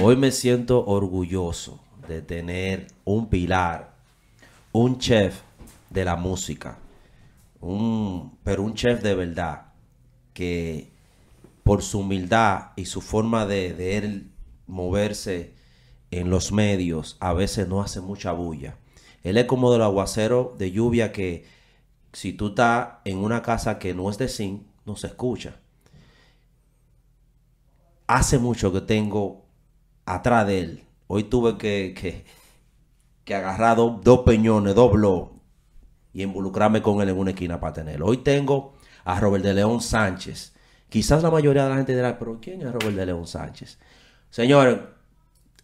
Hoy me siento orgulloso de tener un pilar, un chef de la música, un, pero un chef de verdad que por su humildad y su forma de, de él moverse en los medios a veces no hace mucha bulla él es como del aguacero de lluvia que si tú estás en una casa que no es de zinc, no se escucha. Hace mucho que tengo atrás de él. Hoy tuve que, que, agarrar dos peñones, doblo y involucrarme con él en una esquina para tenerlo. Hoy tengo a Robert de León Sánchez. Quizás la mayoría de la gente dirá, pero ¿quién es Robert de León Sánchez? Señor,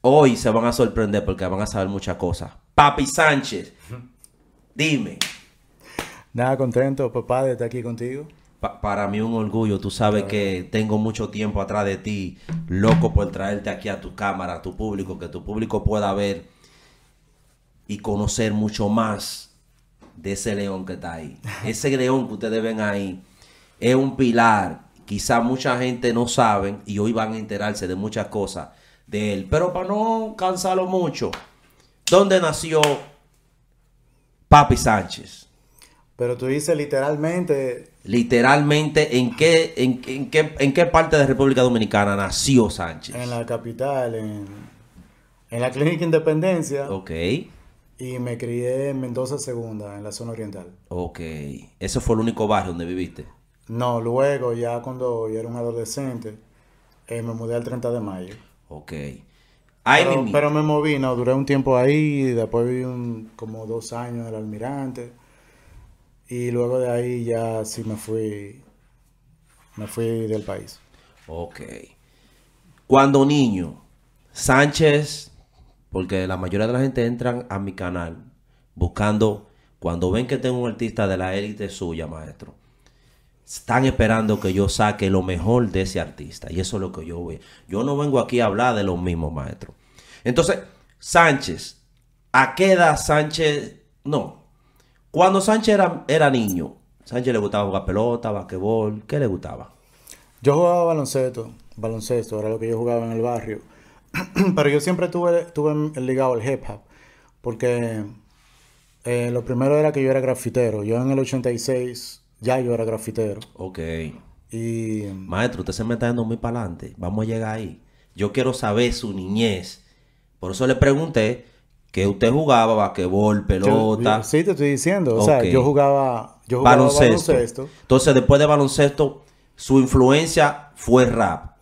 hoy se van a sorprender porque van a saber muchas cosas Papi Sánchez, dime. Nada, contento, papá, de estar aquí contigo. para mí un orgullo, tú sabes que tengo mucho tiempo atrás de ti, loco por traerte aquí a tu cámara, a tu público, que tu público pueda ver y conocer mucho más de ese león que está ahí. Ese león que ustedes ven ahí es un pilar. Quizá mucha gente no sabe, y hoy van a enterarse de muchas cosas de él. Pero para no cansarlo mucho, ¿Dónde nació Papi Sánchez? Pero tú dices literalmente. Literalmente, ¿en qué, en, qué, parte de República Dominicana nació Sánchez? En la capital, en, la Clínica Independencia. Ok. Y me crié en Mendoza Segunda, en la zona oriental. Ok. ¿Eso fue el único barrio donde viviste? No, luego, ya cuando yo era un adolescente, eh, me mudé al 30 de mayo. Ok pero, me moví, no, duré un tiempo ahí, y después viví como dos años en el almirante. Y luego de ahí ya sí me fui, me fui del país. Ok. Cuando niño, Sánchez, porque la mayoría de la gente entran a mi canal buscando, cuando ven que tengo un artista de la élite suya, maestro, están esperando que yo saque lo mejor de ese artista. Y eso es lo que yo voy. Yo no vengo aquí a hablar de los mismos maestros. Entonces, Sánchez, ¿a qué edad Sánchez? No. Cuando Sánchez era, niño, Sánchez le gustaba jugar pelota, basquetbol, ¿qué le gustaba? Yo jugaba baloncesto, baloncesto, era lo que yo jugaba en el barrio. Pero yo siempre tuve, tuve ligado al hip hop, porque eh, lo primero era que yo era grafitero. Yo en el 86 ya yo era grafitero. Ok. Y... Maestro, usted se me está yendo muy para adelante. Vamos a llegar ahí. Yo quiero saber su niñez. Por eso le pregunté que usted jugaba basquetbol, pelota. sí, te estoy diciendo. O sea, yo jugaba, yo jugaba baloncesto. Entonces, después de baloncesto, su influencia fue rap.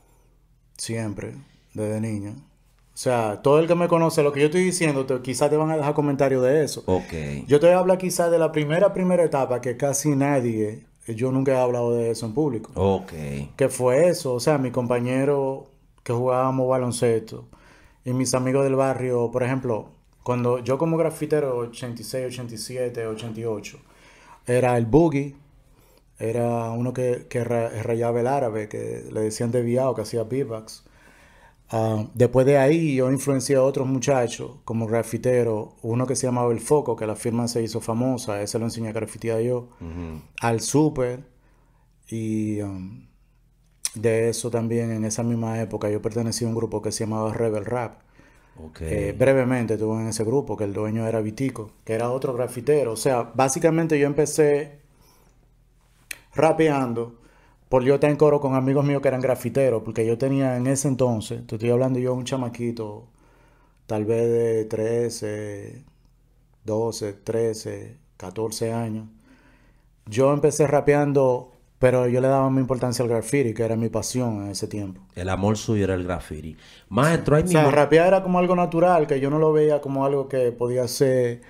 Siempre, desde niño. O sea, todo el que me conoce, lo que yo estoy diciendo, quizás te van a dejar comentarios de eso. Ok. Yo te voy a hablar quizás de la primera, primera etapa que casi nadie, eh, yo nunca he hablado de eso en público. Ok. Que fue eso, o sea, mi compañero que jugábamos baloncesto y mis amigos del barrio, por ejemplo, cuando yo como grafitero 86, 87, 88, era el boogie, era uno que, que rayaba el árabe, que le decían deviado, que hacía beatbox Ah, después de ahí yo influencié a otros muchachos como grafitero, uno que se llamaba El Foco, que la firma se hizo famosa, ese lo enseñé a grafitear yo, al Super y um, de eso también en esa misma época yo pertenecí a un grupo que se llamaba Rebel Rap. Eh, brevemente estuve en ese grupo, que el dueño era Vitico, que era otro grafitero. O sea, básicamente yo empecé rapeando por yo estar en coro con amigos míos que eran grafiteros, porque yo tenía en ese entonces, te estoy hablando yo, un chamaquito, tal vez de 13, 12, 13, 14 años. Yo empecé rapeando, pero yo le daba mi importancia al graffiti, que era mi pasión en ese tiempo. El amor suyo era el graffiti. Maestro, hay O rapear era como algo natural, que yo no lo veía como algo que podía ser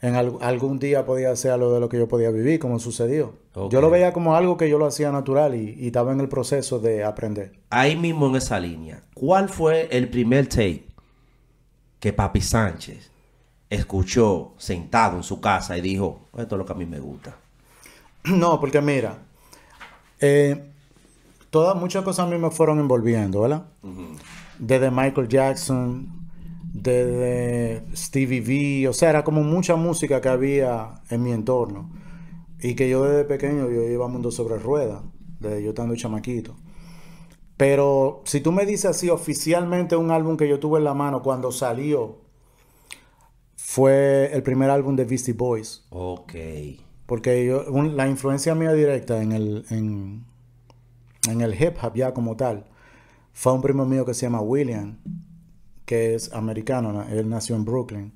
en algún día podía ser algo de lo que yo podía vivir, como sucedió. Yo lo veía como algo que yo lo hacía natural y, estaba en el proceso de aprender. Ahí mismo en esa línea, ¿cuál fue el primer tape que Papi Sánchez escuchó sentado en su casa y dijo, pues esto es lo que a mí me gusta? No, porque mira, eh, todas muchas cosas a mí me fueron envolviendo, ¿verdad? Desde Michael Jackson, desde Stevie V, o sea, era como mucha música que había en mi entorno y que yo desde pequeño yo iba mundo sobre ruedas, desde yo estando chamaquito. Pero si tú me dices así oficialmente un álbum que yo tuve en la mano cuando salió, fue el primer álbum de Beastie Boys. Ok. Porque yo, la influencia mía directa en el, en, en el hip hop ya como tal, fue un primo mío que se llama William, que es americano, él nació en Brooklyn.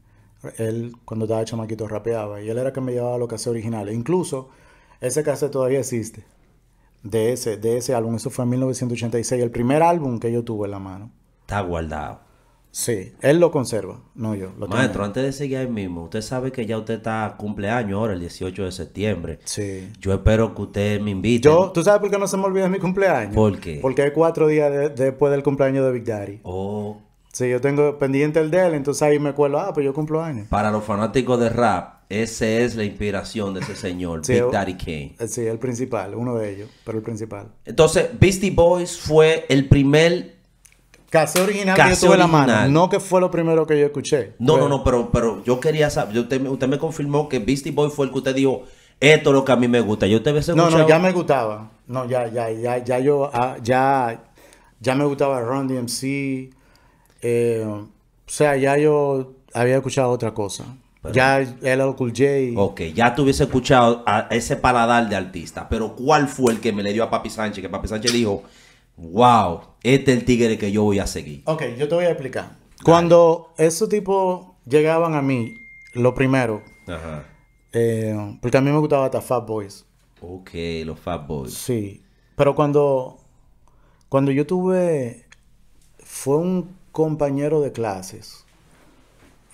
Él, cuando estaba chamaquito, rapeaba. Y él era quien me llevaba los cassettes originales. Incluso, ese cassette todavía existe. De ese, de ese álbum. Eso fue en 1986. El primer álbum que yo tuve en la mano. Está guardado. Sí, él lo conserva, no yo. Lo Maestro, antes de seguir ahí mismo, usted sabe que ya usted está cumpleaños ahora, el 18 de septiembre. Sí. Yo espero que usted me invite. Yo, ¿tú sabes por qué no se me olvida mi cumpleaños? ¿Por qué? Porque hay cuatro días después del cumpleaños de Big Daddy. Oh. Sí, yo tengo pendiente el de él, entonces ahí me acuerdo, ah, pues yo cumplo años. Para los fanáticos de rap, esa es la inspiración de ese señor, sí, Big Daddy Kane. Eh, sí, el principal, uno de ellos, pero el principal. Entonces, Beastie Boys fue el primer Caso original Casi que la mano. No que fue lo primero que yo escuché. No, no, no, pero, pero yo quería saber. usted, me confirmó que Beastie Boys fue el que usted dijo, esto es lo que a mí me gusta. Yo te había No, no, ya me gustaba. No, ya, ya, ya, ya yo, ah, ya, ya me gustaba Run DMC. Eh, o sea, ya yo había escuchado otra cosa. ya el Cool J. Ok, ya tuviese escuchado a ese paladar de artista, pero ¿cuál fue el que me le dio a Papi Sánchez? Que Papi Sánchez dijo, wow, este es el tigre que yo voy a seguir. Ok, yo te voy a explicar. Cuando esos tipos llegaban a mí, lo primero, Ajá. Eh, porque a mí me gustaba hasta Fat Boys. Ok, los Fat Boys. Sí, pero cuando, cuando yo tuve, fue un compañero de clases.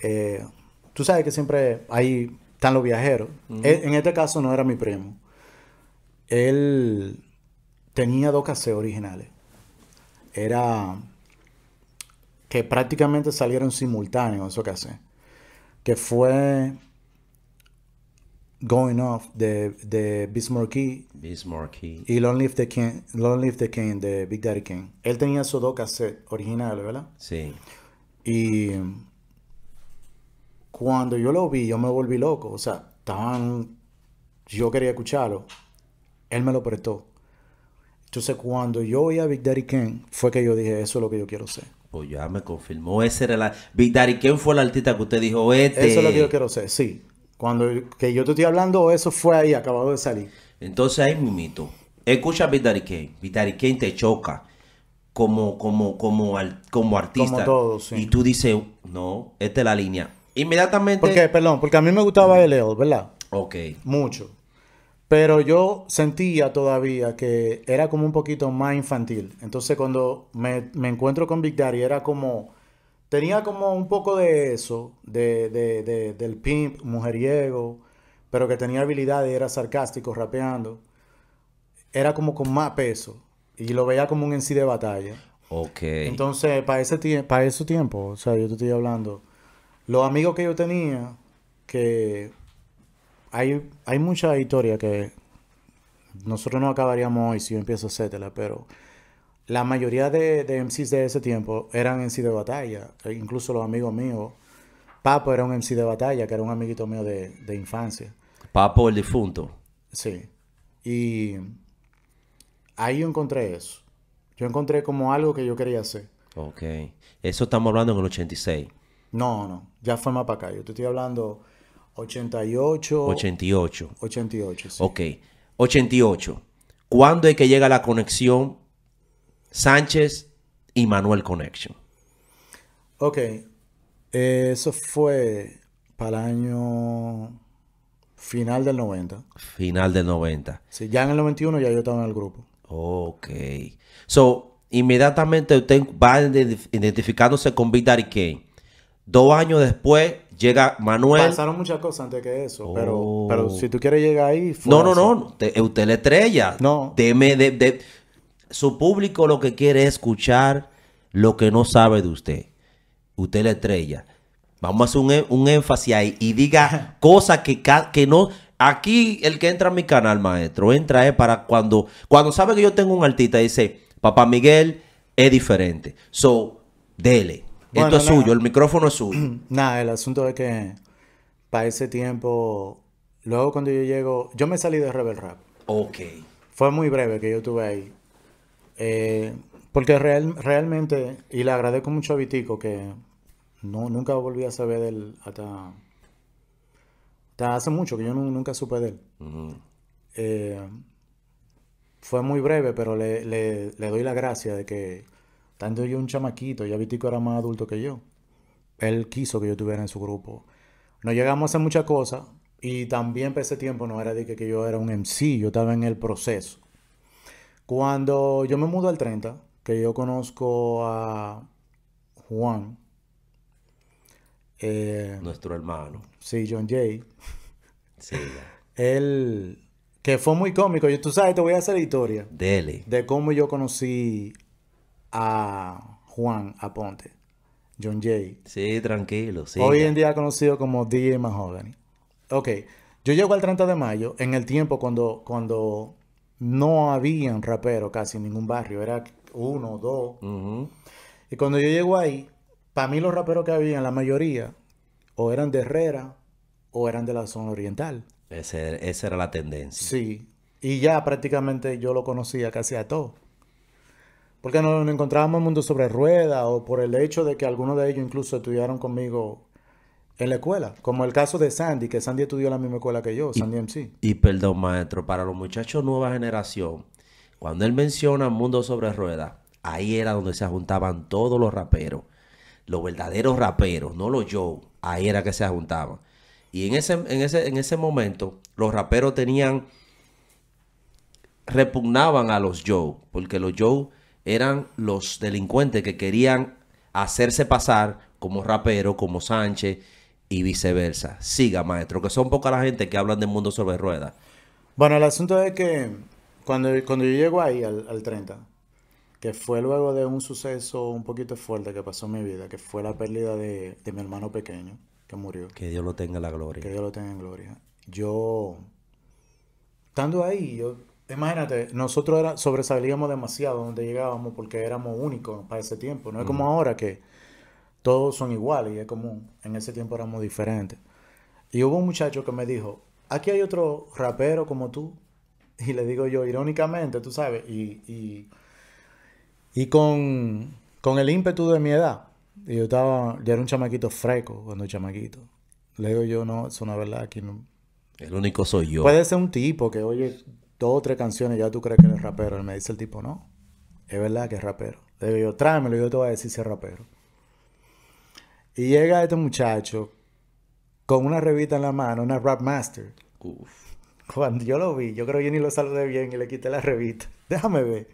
Eh, tú sabes que siempre ahí están los viajeros. E, en este caso no era mi primo. Él tenía dos casés originales. Era que prácticamente salieron simultáneos esos casés... Que fue going off de the Y Lonely Live the King, de Big Daddy King. Él tenía esos dos cassettes originales, ¿verdad? Sí. Y cuando yo lo vi, yo me volví loco. O sea, tan. Yo quería escucharlo. Él me lo prestó. Entonces, cuando yo oí a Big Daddy King, fue que yo dije: Eso es lo que yo quiero ser. Pues ya me confirmó. Ese era la. Big Daddy King fue el artista que usted dijo: Este. Eso es lo que yo quiero ser, sí. Cuando que yo te estoy hablando, eso fue ahí, acabado de salir. Entonces ahí mito. Escucha a Daddy Kane. Daddy Kane te choca como, como, como, como artista. todos, Y tú dices, no, esta es la línea. Inmediatamente. Porque, perdón, porque a mí me gustaba el Leo, ¿verdad? Ok. Mucho. Pero yo sentía todavía que era como un poquito más infantil. Entonces cuando me, me encuentro con Big Daddy era como tenía como un poco de eso, de, de, del pimp, mujeriego, pero que tenía habilidad y era sarcástico, rapeando. Era como con más peso y lo veía como un en sí de batalla. Ok. Entonces, para ese, para ese tiempo, o sea, yo te estoy hablando, los amigos que yo tenía, que hay, hay mucha historia que nosotros no acabaríamos hoy si yo empiezo a hacértela, pero la mayoría de, MCs de ese tiempo eran MC de batalla, e incluso los amigos míos. Papo era un MC de batalla, que era un amiguito mío de, infancia. Papo el difunto. Sí. Y ahí yo encontré eso. Yo encontré como algo que yo quería hacer. Ok. Eso estamos hablando en el 86. No, no. Ya fue más para acá. Yo te estoy hablando 88. 88. 88, Ok. 88. ¿Cuándo es que llega la conexión Sánchez y Manuel Connection. Ok. eso fue para el año final del 90. Final del 90. Sí, ya en el 91 ya yo estaba en el grupo. Ok. So, inmediatamente usted va identificándose con Vitaly y Kane. Dos años después llega Manuel. Pasaron muchas cosas antes que eso, pero, oh. si tú quieres llegar ahí. No, no, no, no. Usted, es la estrella. No. Deme, de, su público lo que quiere es escuchar lo que no sabe de usted. Usted la estrella. Vamos a hacer un, e, énfasis ahí y diga cosas que, que no... Aquí el que entra a mi canal, maestro, entra para cuando... Cuando sabe que yo tengo un artista, dice, papá Miguel es diferente. So, dele. Esto es suyo, el micrófono es suyo. Nada, el asunto es que para ese tiempo, luego cuando yo llego, yo me salí de Rebel Rap. Ok. Fue muy breve que yo estuve ahí. Eh, porque realmente, y le agradezco mucho a Vitico que no, nunca volví a saber de él hasta, hace mucho, que yo nunca supe de él. Eh, fue muy breve, pero le, doy la gracia de que, tanto yo un chamaquito, y a Vitico era más adulto que yo, él quiso que yo estuviera en su grupo. No llegamos a hacer muchas cosas y también para ese tiempo no era de que, que yo era un MC, yo estaba en el proceso. Cuando yo me mudo al 30, que yo conozco a Juan. Eh, Nuestro hermano. Sí, John Jay. Sí. Él, que fue muy cómico. Yo, tú sabes, te voy a hacer la historia. Dele. De cómo yo conocí a Juan Aponte. John Jay. Sí, tranquilo. Sí, Hoy en día conocido como DJ Mahogany. Ok. Yo llego al 30 de mayo, en el tiempo cuando, cuando no habían rapero casi en ningún barrio, era uno, dos. Y cuando yo llego ahí, para mí los raperos que habían, la mayoría, o eran de Herrera o eran de la zona oriental. esa era la tendencia. Sí. Y ya prácticamente yo lo conocía casi a todos. Porque nos, encontrábamos en mundo sobre ruedas o por el hecho de que algunos de ellos incluso estudiaron conmigo en la escuela. Como el caso de Sandy, que Sandy estudió en la misma escuela que yo, Sandy MC. Y perdón, maestro, para los muchachos nueva generación, cuando él menciona Mundo sobre Ruedas, ahí era donde se juntaban todos los raperos. Los verdaderos raperos, no los yo. Ahí era que se juntaban. Y en ese, en ese, en ese momento, los raperos tenían. repugnaban a los Joe, porque los Joe eran los delincuentes que querían hacerse pasar como rapero, como Sánchez, y viceversa. Siga, maestro, que son poca la gente que hablan del mundo sobre ruedas. Bueno, el asunto es que cuando, cuando yo llego ahí al, 30, que fue luego de un suceso un poquito fuerte que pasó en mi vida, que fue la pérdida de, mi hermano pequeño, que murió. Que Dios lo tenga en la gloria. Que Dios lo tenga en gloria. Yo, estando ahí, yo, imagínate, nosotros sobresalíamos demasiado donde llegábamos porque éramos únicos para ese tiempo. No es como ahora que todos son iguales y es común. En ese tiempo éramos diferentes. Y hubo un muchacho que me dijo, aquí hay otro rapero como tú. Y le digo yo, irónicamente, tú sabes, y, y, con, el ímpetu de mi edad. Y yo estaba, ya era un chamaquito freco cuando chamaquito. Le digo yo, no, eso una verdad. Aquí no. El único soy yo. Puede ser un tipo que oye dos o tres canciones y ya tú crees que eres rapero. me dice el tipo, no, es verdad que es rapero. Le digo yo, tráemelo y yo te voy a decir si es rapero. Y llega este muchacho con una revista en la mano, una Rap Master. Uf. Cuando yo lo vi, yo creo que yo ni lo saludé bien y le quité la revista. Déjame ver.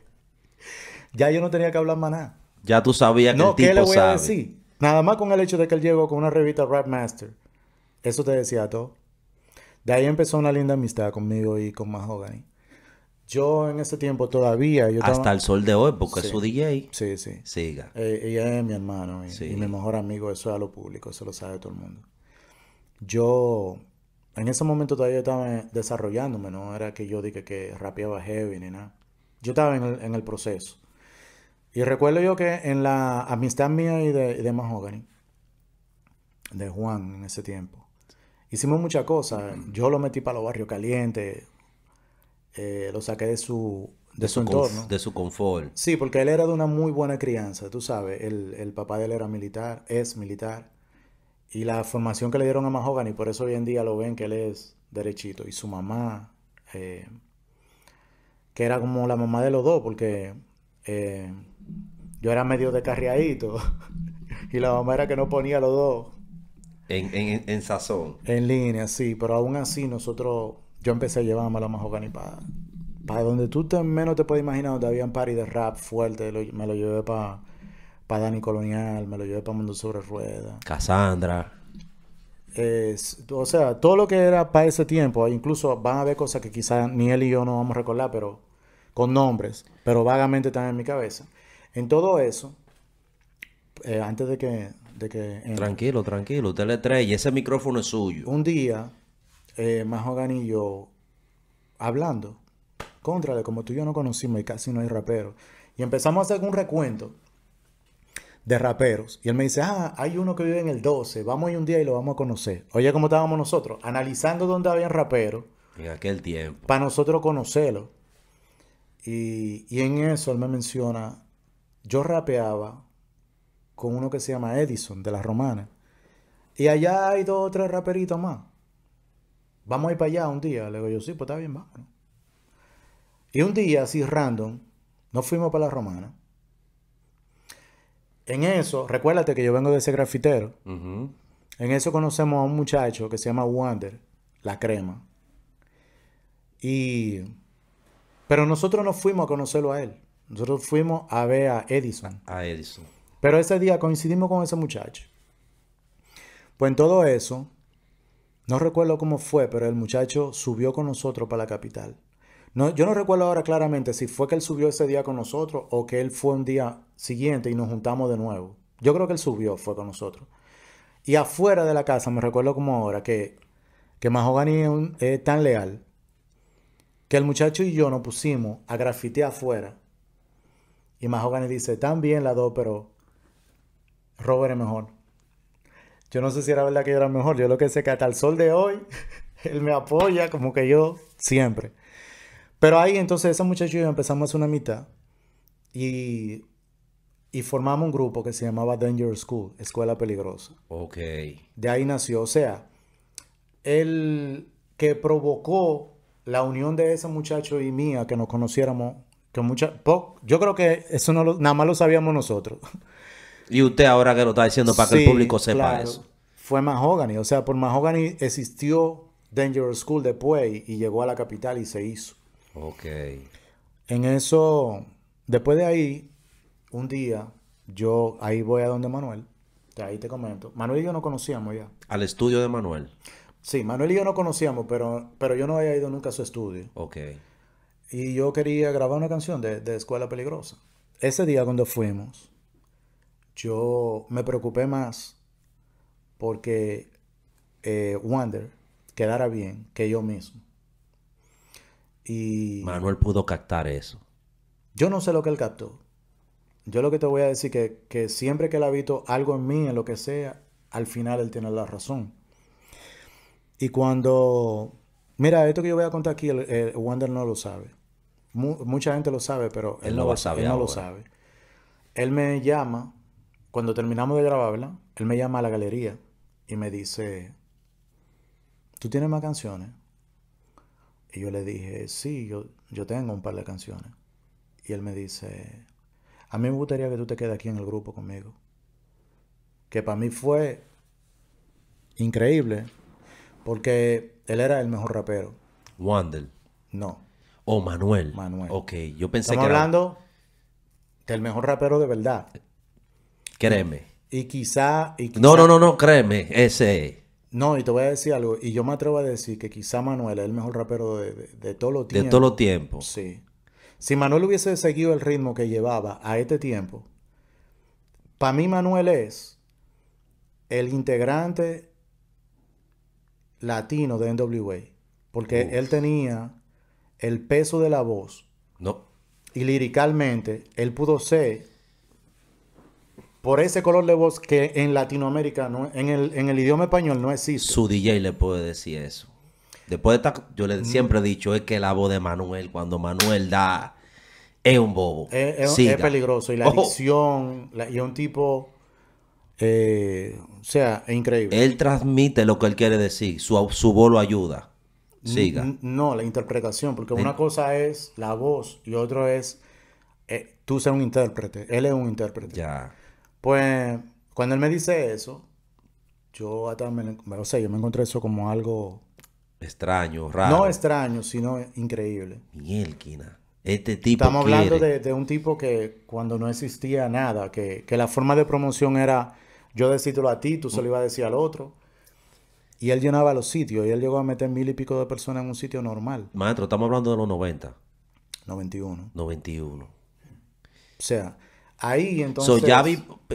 Ya yo no tenía que hablar más nada. Ya tú sabías que no, el tipo ¿qué le voy a decir? Nada más con el hecho de que él llegó con una revista Rap Master. Eso te decía todo. De ahí empezó una linda amistad conmigo y con Mahogany. Yo en ese tiempo todavía. Yo Hasta el sol de hoy, porque es su DJ. Sí, sí. Siga. Eh, ella es mi hermano y, mi mejor amigo, eso es a lo público, eso lo sabe todo el mundo. Yo en ese momento todavía estaba desarrollándome, no era que yo dije que, rapeaba heavy ni nada. Yo estaba en el, proceso. Y recuerdo yo que en la amistad mía y de, de Mahogany, de Juan en ese tiempo, hicimos muchas cosas. Yo lo metí para los barrios calientes eh, lo saqué de su, de, su, entorno. De su confort. Sí, porque él era de una muy buena crianza, tú sabes. El, papá de él era militar, es militar. Y la formación que le dieron a Mahogany, por eso hoy en día lo ven que él es derechito. Y su mamá, eh, que era como la mamá de los dos, porque eh, yo era medio descarriadito. y la mamá era que no ponía los dos. En, en, en sazón. En línea, sí. Pero aún así nosotros yo empecé a a la Mahogany para donde tú menos te puedes imaginar, donde había un party de rap fuerte, me lo llevé para pa Dani Colonial, me lo llevé para Mundo Sobre Rueda. Cassandra. o sea, todo lo que era para ese tiempo, incluso van a haber cosas que quizás ni él y yo no vamos a recordar, pero con nombres, pero vagamente están en mi cabeza. En todo eso, eh, antes de que, Tranquilo, tranquilo, usted le trae, y ese micrófono es suyo. Un día eh, Ganillo y yo hablando. de como tú y yo no conocimos y casi no hay raperos. Y empezamos a hacer un recuento de raperos. Y él me dice, ah, hay uno que vive en el 12, vamos a un día y lo vamos a conocer. Oye, ¿cómo estábamos nosotros? Analizando dónde había raperos. En aquel tiempo. Para nosotros conocerlo. Y, y en eso él me menciona, yo rapeaba con uno que se llama Edison, de la Romana. Y allá hay dos o tres raperitos más. Vamos a ir para allá un día. Le digo yo, sí, pues está bien, vámonos. Y un día, así random, nos fuimos para la romana. En eso, recuérdate que yo vengo de ese grafitero. En eso conocemos a un muchacho que se llama Wander, la crema. Y. Pero nosotros no fuimos a conocerlo a él. Nosotros fuimos a ver a Edison. A Edison. Pero ese día coincidimos con ese muchacho. Pues en todo eso, no recuerdo cómo fue, pero el muchacho subió con nosotros para la capital. No, yo no recuerdo ahora claramente si fue que él subió ese día con nosotros o que él fue un día siguiente y nos juntamos de nuevo. Yo creo que él subió, fue con nosotros. Y afuera de la casa, me recuerdo como ahora, que, que Mahogany es, tan leal que el muchacho y yo nos pusimos a grafitear afuera. Y Mahogany dice, tan bien las dos, pero Robert es mejor. Yo no sé si era verdad que yo era mejor. Yo lo que sé que hasta el sol de hoy, él me apoya como que yo siempre. Pero ahí entonces ese muchacho y yo empezamos una mitad y, formamos un grupo que se llamaba Danger School, Escuela Peligrosa. Ok. De ahí nació. O sea, el que provocó la unión de ese muchacho y mía, que nos conociéramos, que mucha, yo creo que eso no nada más lo sabíamos nosotros. Y usted ahora que lo está diciendo para que el público sepa eso. Fue Mahogany, o sea, por Mahogany existió Dangerous School después y, y llegó a la capital y se hizo. Ok. En eso, después de ahí, un día, yo ahí voy a donde Manuel, ahí te comento. Manuel y yo no conocíamos ya. Al estudio de Manuel. Sí, Manuel y yo no conocíamos, pero, pero yo no había ido nunca a su estudio. Ok. Y yo quería grabar una canción de, de Escuela Peligrosa. Ese día cuando fuimos, yo me preocupé más porque eh, Wander quedara bien que yo mismo. Y Manuel pudo captar eso. Yo no sé lo que él captó. Yo lo que te voy a decir que, que siempre que él ha visto algo en mí, en lo que sea, al final él tiene la razón. Y cuando... Mira, esto que yo voy a contar aquí, Wander no lo sabe. mucha gente lo sabe, pero él, no, él no lo sabe. Él me llama cuando terminamos de grabarla, él me llama a la galería y me dice, ¿tú tienes más canciones? Y yo le dije, sí, yo, yo tengo un par de canciones. Y él me dice, a mí me gustaría que tú te quedes aquí en el grupo conmigo. Que para mí fue increíble, porque él era el mejor rapero. Wandel. No. O Manuel. Manuel. Ok, yo pensé que. Estamos hablando del mejor rapero de verdad. Créeme. Y quizá, No, no, no, no, créeme, ese No, y te voy a decir algo. Y yo me atrevo a decir que quizá Manuel es el mejor rapero de, de, todos los tiempos. De todos los tiempos. Sí. Si Manuel hubiese seguido el ritmo que llevaba a este tiempo, para mí Manuel es el integrante latino de NWA. Porque él tenía el peso de la voz. No. Y liricalmente, él pudo ser por ese color de voz que en Latinoamérica, en, el, idioma español no existe. Su DJ le puede decir eso. Después de yo le, mm. siempre he dicho, es que la voz de Manuel, cuando Manuel da, es un bobo. Es, peligroso. Y la adicción, y es un tipo, eh, o sea, es increíble. Él transmite lo que él quiere decir, su, su voz lo ayuda. Siga. no, la interpretación, porque una cosa es la voz y otro es eh, tú ser un intérprete, él es un intérprete. Ya. Pues cuando él me dice eso, yo hasta me, o sea, yo me encontré eso como algo... Extraño, raro. No extraño, sino increíble. Mielquina. Este tipo Estamos hablando de, un tipo que cuando no existía nada, que, que la forma de promoción era yo decírtelo a ti, tú se lo ibas a decir al otro. Y él llenaba los sitios y él llegó a meter mil y pico de personas en un sitio normal. Maestro, estamos hablando de los 90. 91. 91. O sea, Ahí entonces.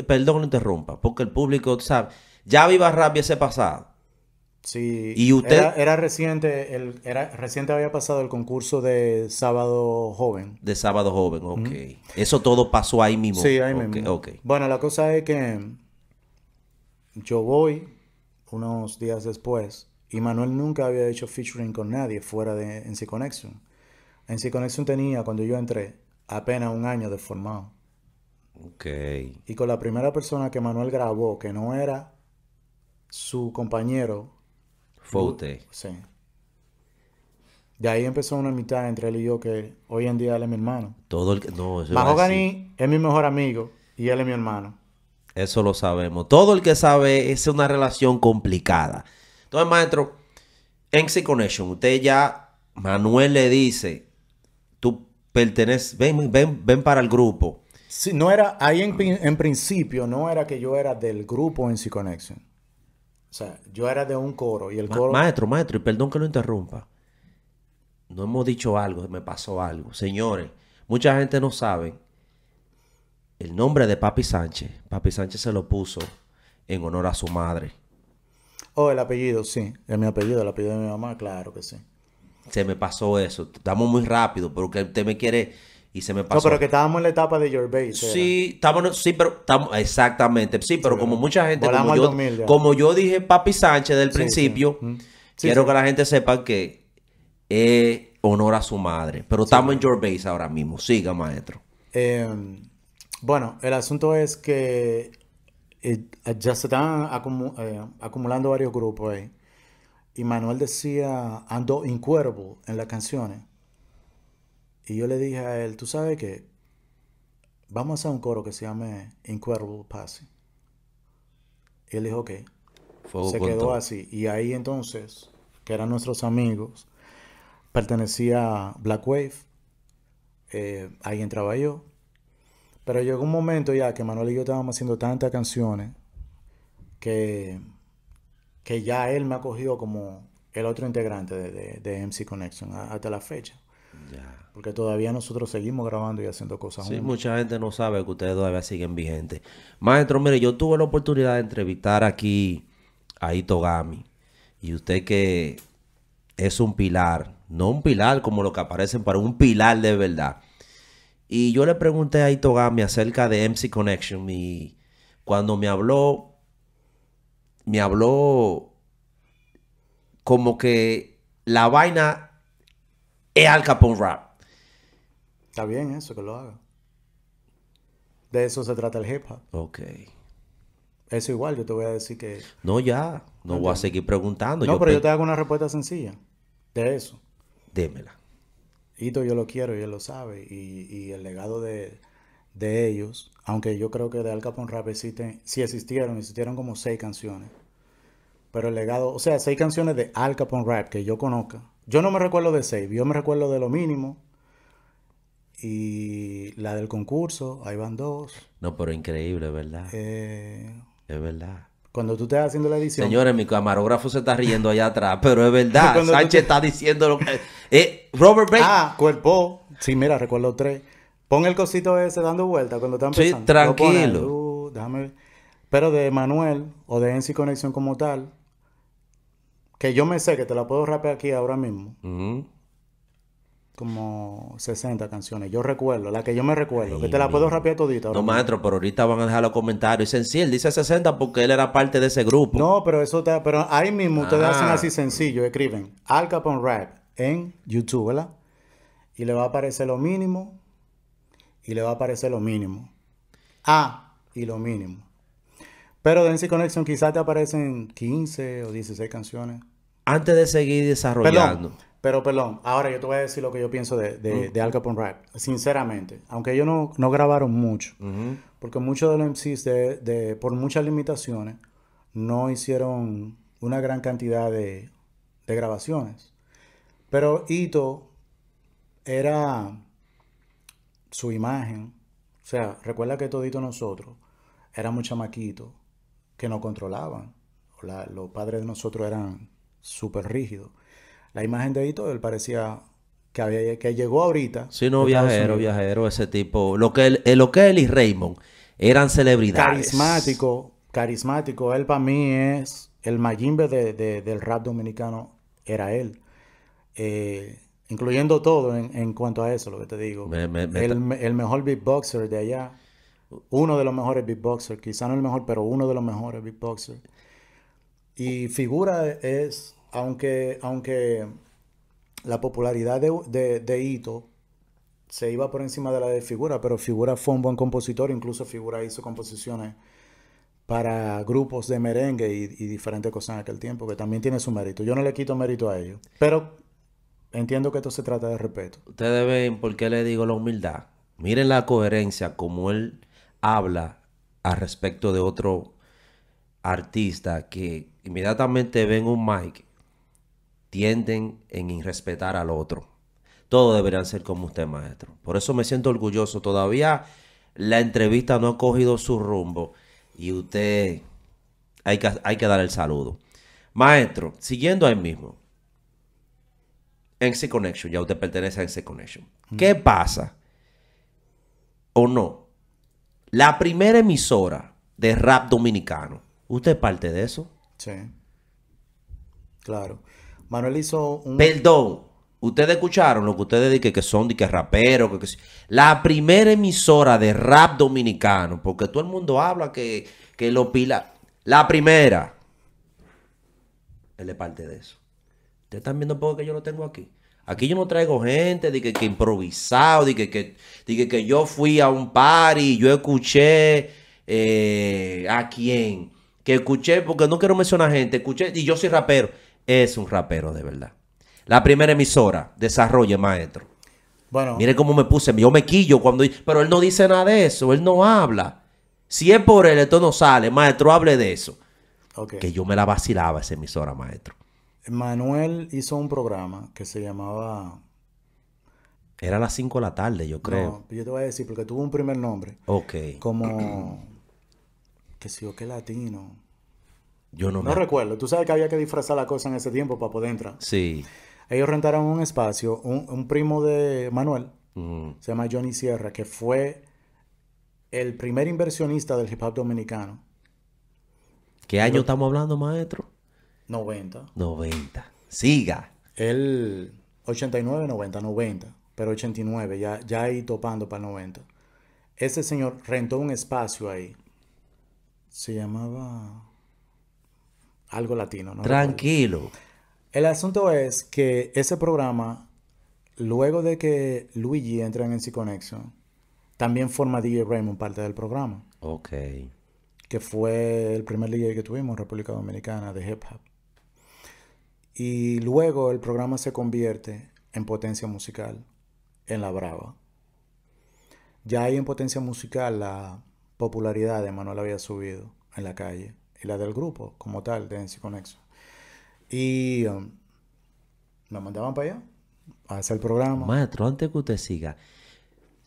perdón, no interrumpa, porque el público sabe. viva rabia ese pasado. Sí. usted. Era, reciente, era reciente había pasado el concurso de Sábado Joven. De Sábado Joven, ok. Eso todo pasó ahí mismo. Sí, ahí mismo. Bueno, la cosa es que yo voy unos días después y Manuel nunca había hecho featuring con nadie fuera de NC Connection. NC Connection tenía, cuando yo entré, apenas un año de formado. Ok. Y con la primera persona que Manuel grabó, que no era su compañero. Fote. Sí. De ahí empezó una mitad entre él y yo que hoy en día él es mi hermano. Todo el que... No, Mahogany es mi mejor amigo y él es mi hermano. Eso lo sabemos. Todo el que sabe es una relación complicada. Entonces, maestro, en Connection, usted ya, Manuel le dice, tú perteneces, ven, ven, ven para el grupo. Sí, no era, ahí en, principio no era que yo era del grupo NC Connection. O sea, yo era de un coro y el Maestro, maestro, y perdón que lo interrumpa. No hemos dicho algo, me pasó algo. Señores, mucha gente no sabe el nombre de Papi Sánchez. Papi Sánchez se lo puso en honor a su madre. Oh, el apellido, sí. Es mi apellido, el apellido de mi mamá, claro que sí. Se me pasó eso. Estamos muy rápido, porque usted me quiere y se me pasó. No, pero que estábamos en la etapa de Your Base. Sí, estábamos, sí, pero estamos, exactamente, sí, pero como mucha gente, como yo, dije Papi Sánchez del principio, quiero que la gente sepa que es honor a su madre, pero estamos en Your Base ahora mismo, siga maestro. Em, bueno, el asunto es que eh, ya se están eh, acumulando varios grupos ahí. Y Manuel decía, ando incuervo en las canciones. Y yo le dije a él, tú sabes que vamos a hacer un coro que se llame Incredible Passing. Y él dijo, ok. se quedó así. Y ahí entonces, que eran nuestros amigos, pertenecía a Black Wave. Eh, ahí entraba yo. Pero llegó un momento ya que Manuel y yo estábamos haciendo tantas canciones que, que ya él me ha como el otro integrante de, de, MC Connection hasta la fecha. Porque todavía nosotros seguimos grabando y haciendo cosas. Sí, mucha gente no sabe que ustedes todavía siguen vigentes. Maestro, mire, yo tuve la oportunidad de entrevistar aquí a Itogami. Y usted que es un pilar, no un pilar como lo que aparecen pero un pilar de verdad. Y yo le pregunté a Itogami acerca de MC Connection y cuando me habló, me habló como que la vaina es Al Capone Rap. Está bien eso, que lo haga. De eso se trata el hip hop. Ok. Eso igual, yo te voy a decir que... No, ya. No, voy a seguir preguntando. No, pero yo te hago una respuesta sencilla. De eso. Démela. Hito yo lo quiero y él lo sabe. Y, el legado de, de, ellos, aunque yo creo que de Al Capone Rap existen, sí existieron, existieron como seis canciones. Pero el legado, o sea, seis canciones de Al Capone Rap que yo conozca, yo no me recuerdo de Save, yo me recuerdo de lo mínimo. Y la del concurso, ahí van dos. No, pero increíble, ¿verdad? Eh, es verdad. Cuando tú estás haciendo la edición. Señores, mi camarógrafo se está riendo allá atrás, pero es verdad. Sánchez está diciendo lo que. Eh, Robert Banks. Ah, cuerpo. Sí, mira, recuerdo tres. Pon el cosito ese dando vuelta cuando están Sí, tranquilo. Uh, pero de Manuel o de Ensi Conexión como tal, que yo me sé que te la puedo rapear aquí ahora mismo. Como 60 canciones. Yo recuerdo, la que yo me recuerdo, que te la puedo rapear todita. no, maestro, pero ahorita van a dejar los comentarios. Dicen, sí, dice 60 porque él era parte de ese grupo. No, pero eso te, pero ahí mismo ustedes hacen ah. así sencillo, escriben Al Capone Rap en YouTube, ¿verdad? Y le va a aparecer lo mínimo, y le va a aparecer lo mínimo. Ah, y lo mínimo. Pero de Connection quizás te aparecen 15 o 16 canciones antes de seguir desarrollando. pero perdón, ahora yo te voy a decir lo que yo pienso de, de, mm. Al Capone Rap. Sinceramente, aunque ellos no, no grabaron mucho, porque muchos de los MCs, de, por muchas limitaciones, no hicieron una gran cantidad de, grabaciones. Pero Ito era su imagen. O sea, recuerda que todito nosotros éramos chamaquitos que no controlaban. los padres de nosotros eran súper rígido. La imagen de Vito, él parecía que, había, que llegó ahorita. Sí, no, viajero, viajero, ese tipo. Lo que, él, eh, lo que él y Raymond eran celebridades. Carismático, carismático. Él para mí es el Mayimbe del rap dominicano, era él. Eh, incluyendo todo en, cuanto a eso, lo que te digo. El, el, mejor beatboxer de allá. Uno de los mejores beatboxers, quizá no el mejor, pero uno de los mejores beatboxers. Y figura es, aunque, aunque la popularidad de, de, Ito se iba por encima de la de figura, pero figura fue un buen compositor, incluso figura hizo composiciones para grupos de merengue y, y, diferentes cosas en aquel tiempo, que también tiene su mérito. Yo no le quito mérito a ellos, pero entiendo que esto se trata de respeto. Ustedes ven por qué le digo la humildad. Miren la coherencia como él habla al respecto de otro artistas que inmediatamente ven un mic tienden en irrespetar al otro. Todos deberían ser como usted, maestro. Por eso me siento orgulloso. Todavía la entrevista no ha cogido su rumbo y usted hay que, hay que dar el saludo. Maestro, siguiendo ahí mismo, NC Connection, ya usted pertenece a NC Connection. Mm. ¿Qué pasa? ¿O no? La primera emisora de rap dominicano ¿Usted es parte de eso? Sí. Claro. Manuel hizo un... Perdón. Ustedes escucharon lo que ustedes dicen que son de que rapero, Que, que, la primera emisora de rap dominicano. Porque todo el mundo habla que, que lo pila. La primera. Él es parte de eso. Ustedes están viendo poco que yo lo tengo aquí. Aquí yo no traigo gente de que, que improvisado, de que, que, que, yo fui a un party, yo escuché eh, a quién que escuché, porque no quiero mencionar gente, escuché, y yo soy rapero. Es un rapero de verdad. La primera emisora, desarrolle, maestro. Bueno. Mire cómo me puse, yo me quillo cuando... Pero él no dice nada de eso, él no habla. Si es por él, esto no sale. Maestro, hable de eso. Que yo me la vacilaba esa emisora, maestro. Manuel hizo un programa que se llamaba... Era a las 5 de la tarde, yo creo. No, yo te voy a decir, porque tuvo un primer nombre. Ok. Como... que si yo que latino. Yo no, no recuerdo. Tú sabes que había que disfrazar la cosa en ese tiempo para poder entrar. Sí. Ellos rentaron un espacio, un, primo de Manuel, se llama Johnny Sierra, que fue el primer inversionista del hip hop dominicano. ¿Qué año estamos hablando, maestro? 90. 90. Siga. El 89, 90, 90, pero 89, ya, ya ahí topando para 90. Ese señor rentó un espacio ahí se llamaba algo latino, ¿no? Tranquilo. El asunto es que ese programa, luego de que Luigi entra en NC Connection, también forma DJ Raymond parte del programa. Ok. Que fue el primer DJ que tuvimos en República Dominicana de hip hop. Y luego el programa se convierte en potencia musical en La Brava. Ya hay en potencia musical la, popularidad de Manuel había subido en la calle y la del grupo como tal de NC Y nos um, mandaban para allá a hacer el programa. Maestro, antes que usted siga.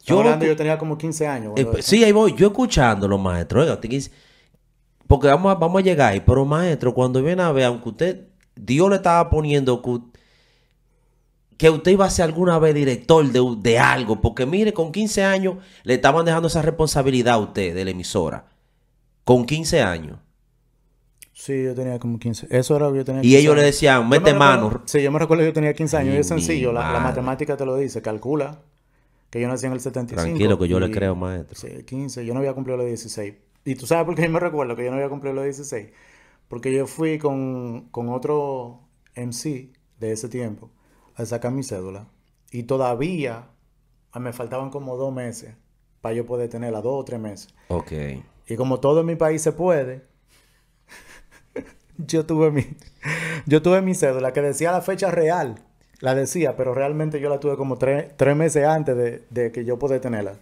Yo, yo tenía como 15 años. Eh, si pues, ahí voy. Yo escuchándolo, maestro. Oiga, porque vamos a, vamos a llegar ahí. Pero, maestro, cuando viene a ver, aunque usted, Dios le estaba poniendo que que usted iba a ser alguna vez director de, algo, porque mire, con 15 años le estaban dejando esa responsabilidad a usted de la emisora. Con 15 años. Sí, yo tenía como 15. Eso era lo que yo tenía. y ellos le decían, mete mano. Sí, yo me recuerdo que yo tenía 15 años. es sencillo, la, matemática te lo dice, calcula. Que yo nací en el 75. Tranquilo, que yo le creo, maestro. Sí, 15. Yo no había cumplido los 16. Y tú sabes por qué yo me recuerdo que yo no había cumplido los 16. Porque yo fui con, con otro MC de ese tiempo a sacar mi cédula. Y todavía me faltaban como dos meses para yo poder tenerla, dos o tres meses. Ok. Y como todo en mi país se puede, yo tuve mi, yo tuve mi cédula que decía la fecha real. La decía, pero realmente yo la tuve como tres meses antes de, que yo pude tenerla.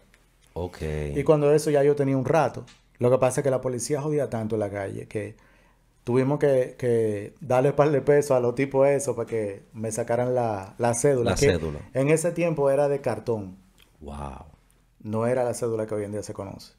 Ok. Y cuando eso ya yo tenía un rato. Lo que pasa es que la policía jodía tanto en la calle que tuvimos que, darle un par de pesos a los tipos eso para que me sacaran la, cédula. En ese tiempo era de cartón. Wow. No era la cédula que hoy en día se conoce.